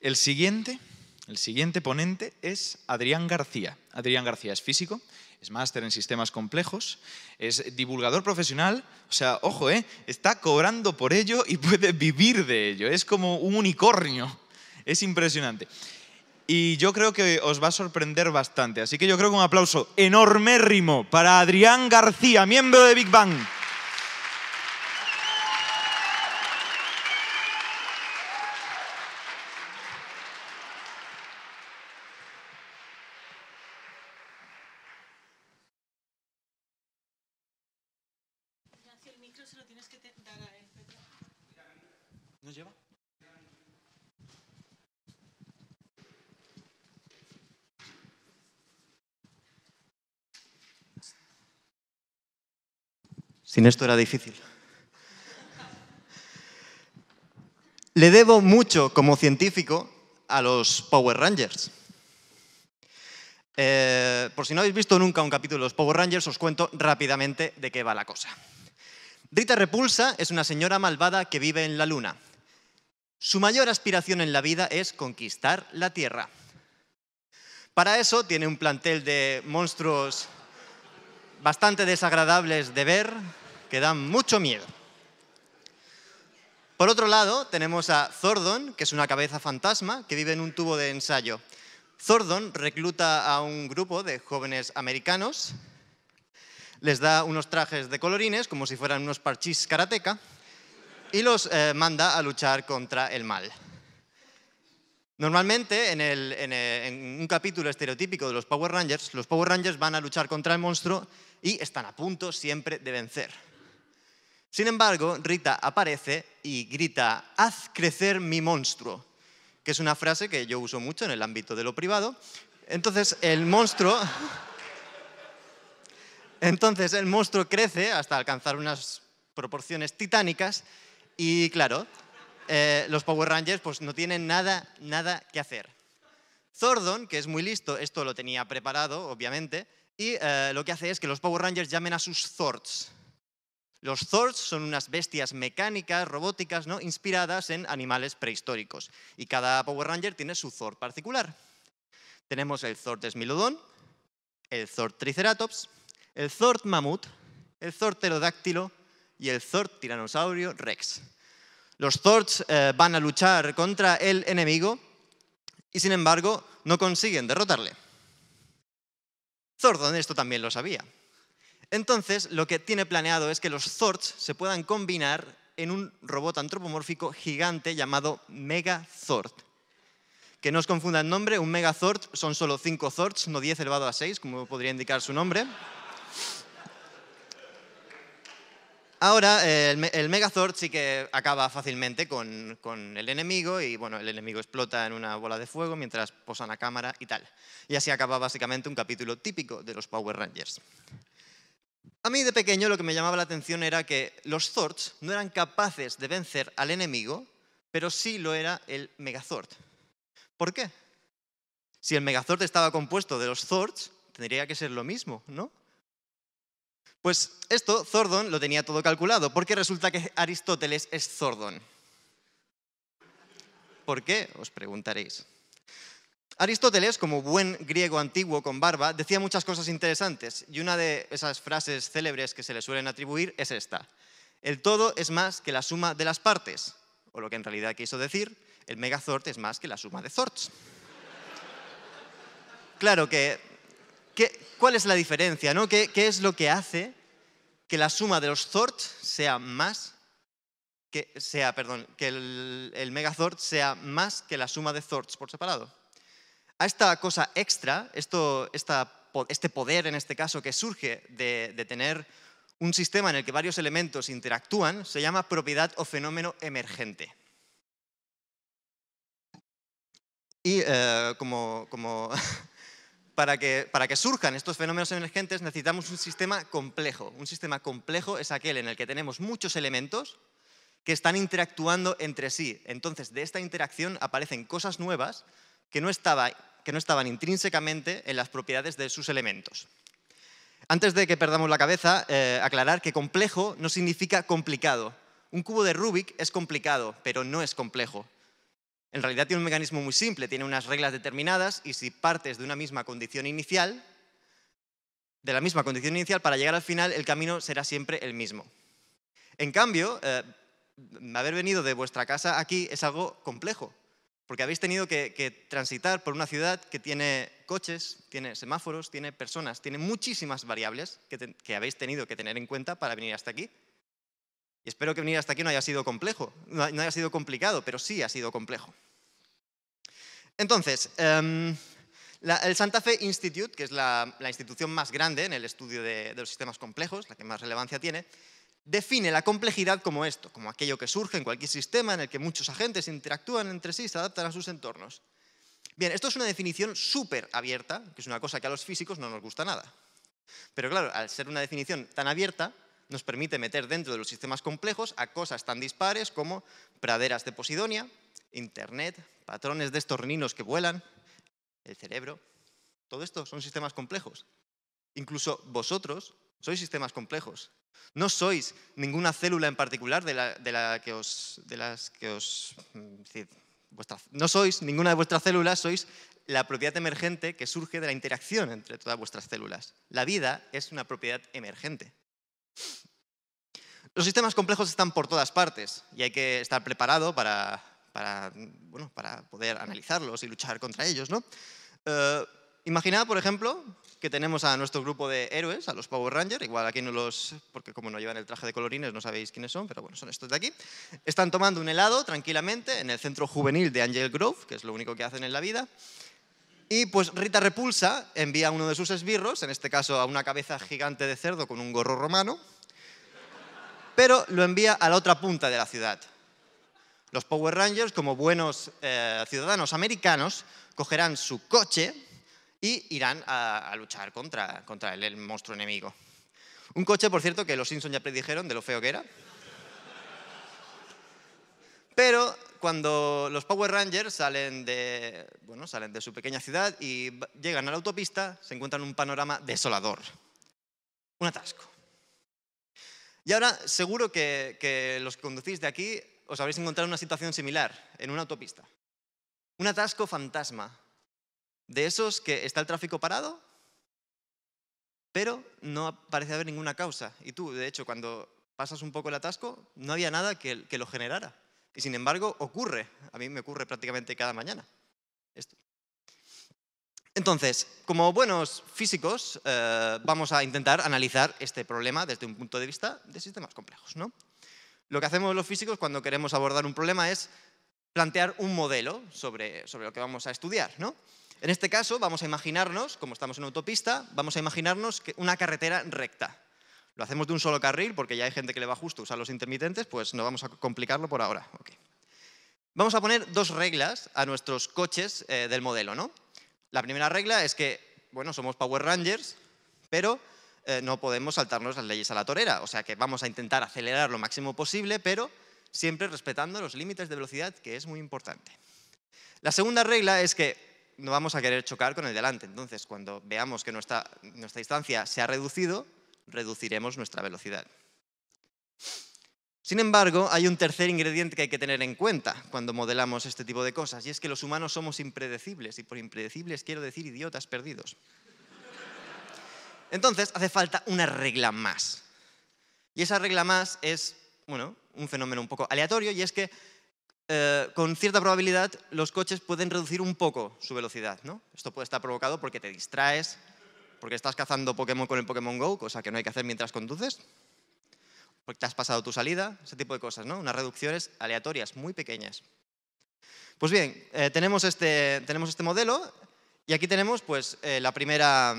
El siguiente, el siguiente ponente es Adrián García. Adrián García es físico, es máster en sistemas complejos, es divulgador profesional, o sea, ojo, eh, está cobrando por ello y puede vivir de ello, es como un unicornio, es impresionante y yo creo que os va a sorprender bastante. Así que yo creo que un aplauso enormérrimo para Adrián García, miembro de Big Bang. Sin esto era difícil. Le debo mucho como científico a los Power Rangers. Eh, por si no habéis visto nunca un capítulo de los Power Rangers, os cuento rápidamente de qué va la cosa. Rita Repulsa es una señora malvada que vive en la Luna. Su mayor aspiración en la vida es conquistar la Tierra. Para eso tiene un plantel de monstruos bastante desagradables de ver, que dan mucho miedo. Por otro lado, tenemos a Zordon, que es una cabeza fantasma que vive en un tubo de ensayo. Zordon recluta a un grupo de jóvenes americanos, les da unos trajes de colorines, como si fueran unos parchís karateca, y los eh, manda a luchar contra el mal. Normalmente, eh, en, un capítulo estereotípico de los Power Rangers, los Power Rangers van a luchar contra el monstruo y están a punto siempre de vencer. Sin embargo, Rita aparece y grita, haz crecer mi monstruo, que es una frase que yo uso mucho en el ámbito de lo privado. Entonces, el monstruo... Entonces, el monstruo crece hasta alcanzar unas proporciones titánicas y, claro, eh, los Power Rangers pues, no tienen nada, nada que hacer. Zordon, que es muy listo, esto lo tenía preparado, obviamente, y eh, lo que hace es que los Power Rangers llamen a sus Zords, los Zords son unas bestias mecánicas, robóticas, ¿no? inspiradas en animales prehistóricos. Y cada Power Ranger tiene su Zord particular. Tenemos el Zord Smilodon, el Zord Triceratops, el Zord Mamut, el Zord Pterodáctilo y el Zord Tiranosaurio Rex. Los Zords eh, van a luchar contra el enemigo y sin embargo no consiguen derrotarle. Zordon esto también lo sabía. Entonces, lo que tiene planeado es que los Zords se puedan combinar en un robot antropomórfico gigante llamado Megazord. Que no os confunda el nombre, un Megazord son solo 5 Zords, no 10 elevado a 6, como podría indicar su nombre. Ahora, el, el, Megazord sí que acaba fácilmente con, el enemigo y bueno, el enemigo explota en una bola de fuego mientras posan la cámara y tal. Y así acaba básicamente un capítulo típico de los Power Rangers. A mí de pequeño lo que me llamaba la atención era que los Zords no eran capaces de vencer al enemigo, pero sí lo era el Megazord. ¿Por qué? Si el Megazord estaba compuesto de los Zords, tendría que ser lo mismo, ¿no? Pues esto Zordon lo tenía todo calculado, porque resulta que Aristóteles es Zordon. ¿Por qué? Os preguntaréis. Aristóteles, como buen griego antiguo con barba, decía muchas cosas interesantes y una de esas frases célebres que se le suelen atribuir es esta. El todo es más que la suma de las partes, o lo que en realidad quiso decir, el megazort es más que la suma de zorts. Claro que, ¿cuál es la diferencia? No? ¿Qué, es lo que hace que la suma de los zorts sea más que, el, el sea más que la suma de zorts por separado? A esta cosa extra, este poder en este caso que surge de, tener un sistema en el que varios elementos interactúan, se llama propiedad o fenómeno emergente. Y eh, para, que, surjan estos fenómenos emergentes necesitamos un sistema complejo. Un sistema complejo es aquel en el que tenemos muchos elementos que están interactuando entre sí. Entonces, de esta interacción aparecen cosas nuevas que no, estaban intrínsecamente en las propiedades de sus elementos. Antes de que perdamos la cabeza, eh, aclarar que complejo no significa complicado. Un cubo de Rubik es complicado, pero no es complejo. En realidad tiene un mecanismo muy simple, tiene unas reglas determinadas y si partes de una misma condición inicial, de la misma condición inicial, para llegar al final el camino será siempre el mismo. En cambio, eh, haber venido de vuestra casa aquí es algo complejo, porque habéis tenido que, transitar por una ciudad que tiene coches, tiene semáforos, tiene personas, tiene muchísimas variables que, habéis tenido que tener en cuenta para venir hasta aquí. Y espero que venir hasta aquí no haya sido complejo, no haya sido complicado, pero sí ha sido complejo. Entonces, em, el Santa Fe Institute, que es la, institución más grande en el estudio de los sistemas complejos, la que más relevancia tiene, define la complejidad como esto, como aquello que surge en cualquier sistema en el que muchos agentes interactúan entre sí y se adaptan a sus entornos. Bien, esto es una definición súper abierta, que es una cosa que a los físicos no nos gusta nada. Pero claro, al ser una definición tan abierta, nos permite meter dentro de los sistemas complejos a cosas tan dispares como praderas de Posidonia, Internet, patrones de estorninos que vuelan, el cerebro. Todo esto son sistemas complejos. Incluso vosotros sois sistemas complejos. No sois ninguna célula en particular de, la, que os, las que os... Mm, no sois ninguna de vuestras células, sois la propiedad emergente que surge de la interacción entre todas vuestras células. La vida es una propiedad emergente. Los sistemas complejos están por todas partes y hay que estar preparado para, poder analizarlos y luchar contra ellos. Eh, Imaginad, por ejemplo, que tenemos a nuestro grupo de héroes, a los Power Rangers, igual aquí no los, porque como no llevan el traje de colorines no sabéis quiénes son, pero bueno, son estos de aquí. Están tomando un helado tranquilamente en el centro juvenil de Angel Grove, que es lo único que hacen en la vida. Y pues Rita Repulsa envía uno de sus esbirros, en este caso a una cabeza gigante de cerdo con un gorro romano, pero lo envía a la otra punta de la ciudad. Los Power Rangers, como buenos eh, ciudadanos americanos, cogerán su coche, y irán a, luchar contra, el monstruo enemigo. Un coche, por cierto, que los Simpson ya predijeron de lo feo que era. Pero cuando los Power Rangers salen de, salen de su pequeña ciudad y llegan a la autopista, se encuentran un panorama desolador. Un atasco. Y ahora seguro que, los que conducís de aquí os habréis encontrado una situación similar, en una autopista. Un atasco fantasma, de esos que está el tráfico parado, pero no parece haber ninguna causa. Y tú, de hecho, cuando pasas un poco el atasco, no había nada que, lo generara. Y sin embargo, ocurre. A mí me ocurre prácticamente cada mañana. Esto. Entonces, como buenos físicos, eh, vamos a intentar analizar este problema desde un punto de vista de sistemas complejos. Lo que hacemos los físicos cuando queremos abordar un problema es plantear un modelo sobre, sobre lo que vamos a estudiar. En este caso, vamos a imaginarnos, como estamos en autopista, vamos a imaginarnos una carretera recta. Lo hacemos de un solo carril, porque ya hay gente que le va justo usar los intermitentes, pues no vamos a complicarlo por ahora. Vamos a poner dos reglas a nuestros coches eh, del modelo. ¿no? La primera regla es que, bueno, somos Power Rangers, pero eh, no podemos saltarnos las leyes a la torera. O sea que vamos a intentar acelerar lo máximo posible, pero siempre respetando los límites de velocidad, que es muy importante. La segunda regla es que no vamos a querer chocar con el delante. Entonces, cuando veamos que nuestra, distancia se ha reducido, reduciremos nuestra velocidad. Sin embargo, hay un tercer ingrediente que hay que tener en cuenta cuando modelamos este tipo de cosas, y es que los humanos somos impredecibles, y por impredecibles quiero decir idiotas perdidos. Entonces, hace falta una regla más. Y esa regla más es, bueno, un fenómeno un poco aleatorio, y es que eh, con cierta probabilidad los coches pueden reducir un poco su velocidad. ¿no? Esto puede estar provocado porque te distraes, porque estás cazando Pokémon con el Pokémon Go, cosa que no hay que hacer mientras conduces, porque te has pasado tu salida, ese tipo de cosas, ¿no? unas reducciones aleatorias muy pequeñas. Pues bien, eh, este, tenemos, este, modelo y aquí tenemos pues, eh, la primera,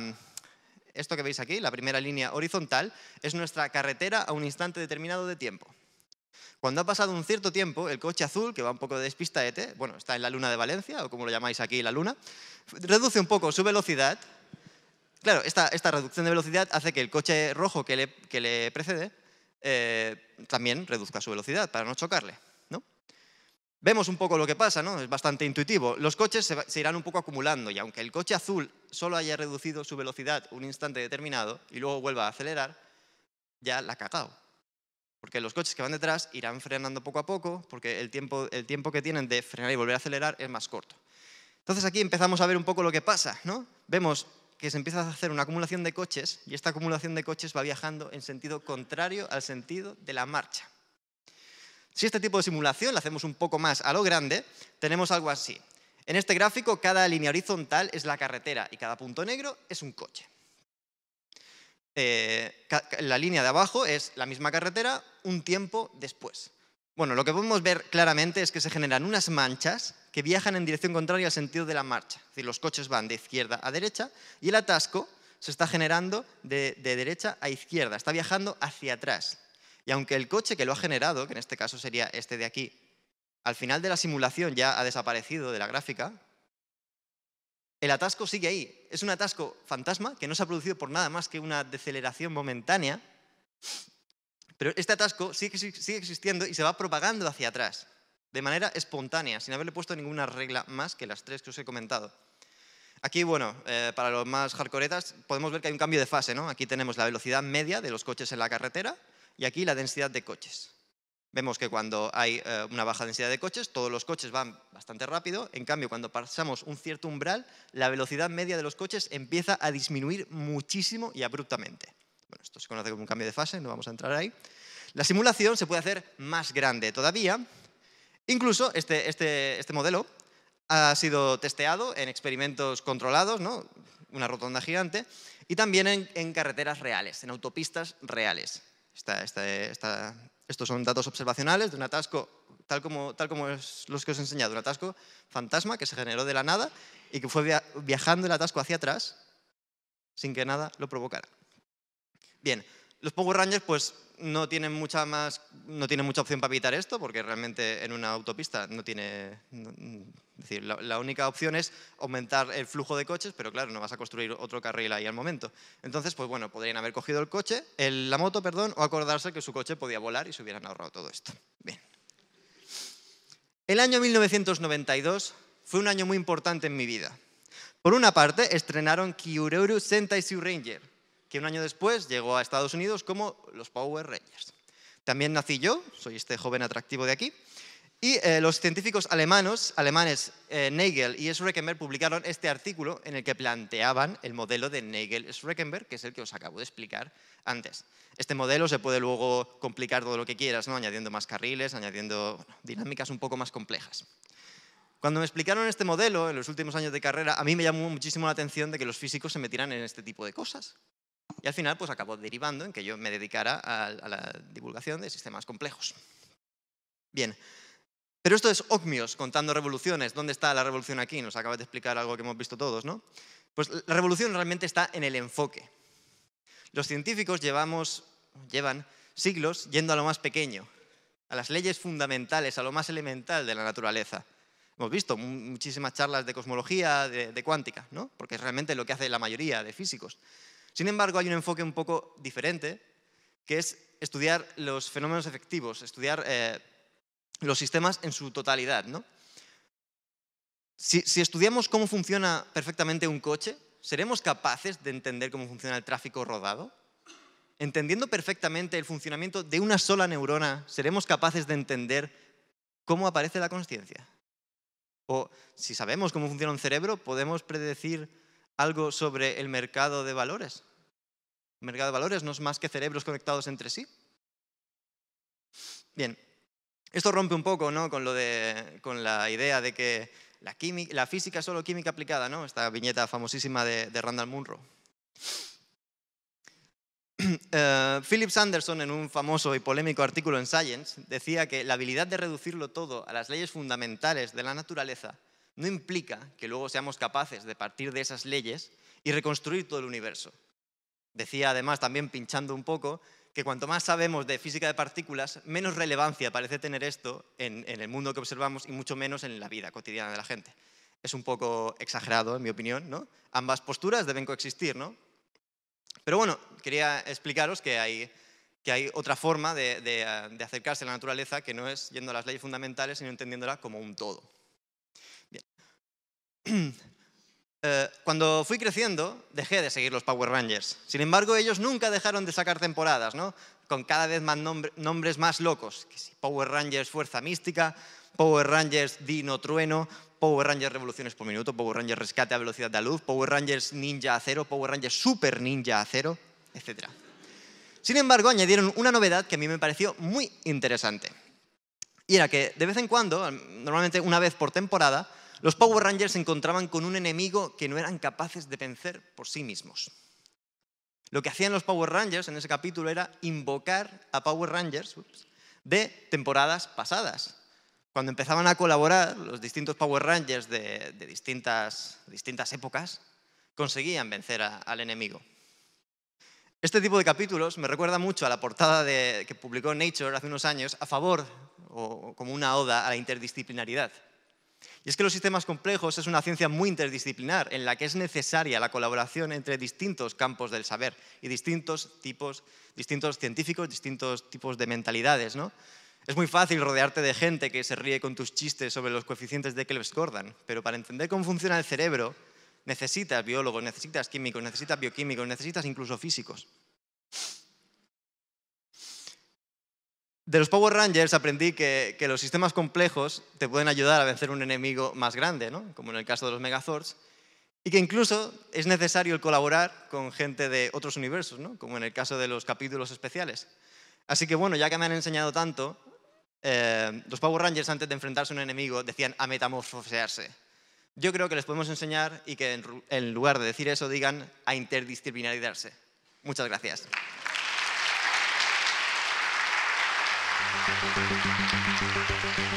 esto que veis aquí, la primera línea horizontal, es nuestra carretera a un instante determinado de tiempo. Cuando ha pasado un cierto tiempo, el coche azul, que va un poco de despista bueno, está en la luna de Valencia, o como lo llamáis aquí, la luna, reduce un poco su velocidad. Claro, esta, reducción de velocidad hace que el coche rojo que le, precede eh, también reduzca su velocidad para no chocarle. Vemos un poco lo que pasa, es bastante intuitivo. Los coches se, irán un poco acumulando y aunque el coche azul solo haya reducido su velocidad un instante determinado y luego vuelva a acelerar, ya la ha cagado porque los coches que van detrás irán frenando poco a poco, porque el tiempo, el tiempo que tienen de frenar y volver a acelerar es más corto. Entonces aquí empezamos a ver un poco lo que pasa, ¿no? Vemos que se empieza a hacer una acumulación de coches y esta acumulación de coches va viajando en sentido contrario al sentido de la marcha. Si este tipo de simulación la hacemos un poco más a lo grande, tenemos algo así. En este gráfico, cada línea horizontal es la carretera y cada punto negro es un coche. Eh, la línea de abajo es la misma carretera un tiempo después. Bueno, lo que podemos ver claramente es que se generan unas manchas que viajan en dirección contraria al sentido de la marcha. Es decir, los coches van de izquierda a derecha y el atasco se está generando de derecha a izquierda, está viajando hacia atrás. Y aunque el coche que lo ha generado, que en este caso sería este de aquí, al final de la simulación ya ha desaparecido de la gráfica, el atasco sigue ahí. Es un atasco fantasma que no se ha producido por nada más que una deceleración momentánea, pero este atasco sigue, existiendo y se va propagando hacia atrás, de manera espontánea, sin haberle puesto ninguna regla más que las tres que os he comentado. Aquí, bueno, eh, para los más hardcoretas, podemos ver que hay un cambio de fase, ¿no? Aquí tenemos la velocidad media de los coches en la carretera y aquí la densidad de coches. Vemos que cuando hay eh, una baja densidad de coches, todos los coches van bastante rápido. En cambio, cuando pasamos un cierto umbral, la velocidad media de los coches empieza a disminuir muchísimo y abruptamente. Bueno, esto se conoce como un cambio de fase, no vamos a entrar ahí. La simulación se puede hacer más grande todavía. Incluso este, este, este modelo ha sido testeado en experimentos controlados, ¿no? una rotonda gigante, y también en carreteras reales, en autopistas reales estos son datos observacionales de un atasco, tal como, tal como los que os he enseñado, un atasco fantasma que se generó de la nada y que fue viajando el atasco hacia atrás sin que nada lo provocara. Bien, los Power Rangers, pues no tienen, mucha opción para evitar esto, porque realmente en una autopista no tiene... decir, la, única opción es aumentar el flujo de coches, pero claro, no vas a construir otro carril ahí al momento. Entonces, pues bueno, podrían haber cogido el coche, la moto, perdón, o acordarse que su coche podía volar y se hubieran ahorrado todo esto. Bien. El año 1992 fue un año muy importante en mi vida. Por una parte, estrenaron y Sentai Ranger, que un año después llegó a Estados Unidos como los Power Rangers. También nací yo, soy este joven atractivo de aquí, y eh, los científicos alemanos, alemanes eh, Nagel y Schreckenberg publicaron este artículo en el que planteaban el modelo de Nagel-Schreckenberg, que es el que os acabo de explicar antes. Este modelo se puede luego complicar todo lo que quieras, añadiendo más carriles, añadiendo dinámicas un poco más complejas. Cuando me explicaron este modelo en los últimos años de carrera, a mí me llamó muchísimo la atención de que los físicos se metieran en este tipo de cosas, y al final pues acabó derivando en que yo me dedicara a, la divulgación de sistemas complejos. Bien, pero esto es Ocmios contando revoluciones. ¿Dónde está la revolución aquí? Nos acaba de explicar algo que hemos visto todos, ¿no? Pues la revolución realmente está en el enfoque. Los científicos llevamos, llevan siglos yendo a lo más pequeño, a las leyes fundamentales, a lo más elemental de la naturaleza. Hemos visto muchísimas charlas de cosmología, de, de cuántica, ¿no? porque es realmente lo que hace la mayoría de físicos. Sin embargo, hay un enfoque un poco diferente, que es estudiar los fenómenos efectivos, estudiar eh, los sistemas en su totalidad. ¿no? Si, si estudiamos cómo funciona perfectamente un coche, ¿seremos capaces de entender cómo funciona el tráfico rodado? Entendiendo perfectamente el funcionamiento de una sola neurona, ¿seremos capaces de entender cómo aparece la conciencia? O si sabemos cómo funciona un cerebro, podemos predecir algo sobre el mercado de valores? mercado de valores no es más que cerebros conectados entre sí. Bien, esto rompe un poco con, lo con la idea de que la, física es solo química aplicada, ¿no? esta viñeta famosísima de, Randall Munro. Eh, Philip Sanderson, en un famoso y polémico artículo en Science, decía que la habilidad de reducirlo todo a las leyes fundamentales de la naturaleza no implica que luego seamos capaces de partir de esas leyes y reconstruir todo el universo. Decía además, también pinchando un poco, que cuanto más sabemos de física de partículas, menos relevancia parece tener esto en, el mundo que observamos y mucho menos en la vida cotidiana de la gente. Es un poco exagerado, en mi opinión, ¿no? Ambas posturas deben coexistir, Pero bueno, quería explicaros que hay, otra forma de, de acercarse a la naturaleza que no es yendo a las leyes fundamentales, sino entendiéndola como un todo. Eh, cuando fui creciendo, dejé de seguir los Power Rangers. Sin embargo, ellos nunca dejaron de sacar temporadas, ¿no? Con cada vez más nombres más locos. Que si Power Rangers Fuerza Mística, Power Rangers Dino Trueno, Power Rangers Revoluciones por Minuto, Power Rangers Rescate a Velocidad de la Luz, Power Rangers Ninja Acero, Power Rangers Super Ninja Acero, etc. Sin embargo, añadieron una novedad que a mí me pareció muy interesante. Y era que de vez en cuando, normalmente una vez por temporada, los Power Rangers se encontraban con un enemigo que no eran capaces de vencer por sí mismos. Lo que hacían los Power Rangers en ese capítulo era invocar a Power Rangers de temporadas pasadas. Cuando empezaban a colaborar los distintos Power Rangers de, distintas, épocas, conseguían vencer al enemigo. Este tipo de capítulos me recuerda mucho a la portada que publicó Nature hace unos años a favor o como una oda a la interdisciplinaridad. Y es que los sistemas complejos es una ciencia muy interdisciplinar en la que es necesaria la colaboración entre distintos campos del saber y distintos tipos, distintos científicos, distintos tipos de mentalidades. ¿no? Es muy fácil rodearte de gente que se ríe con tus chistes sobre los coeficientes de kelebs gordon pero para entender cómo funciona el cerebro necesitas biólogos, necesitas químicos, necesitas bioquímicos, necesitas incluso físicos. De los Power Rangers aprendí que, los sistemas complejos te pueden ayudar a vencer un enemigo más grande, como en el caso de los Megazords, y que incluso es necesario colaborar con gente de otros universos, como en el caso de los capítulos especiales. Así que bueno, ya que me han enseñado tanto, eh, los Power Rangers antes de enfrentarse a un enemigo decían a metamorfosearse. Yo creo que les podemos enseñar y que en, lugar de decir eso digan a interdisciplinarizarse. Muchas gracias. フフフフフ。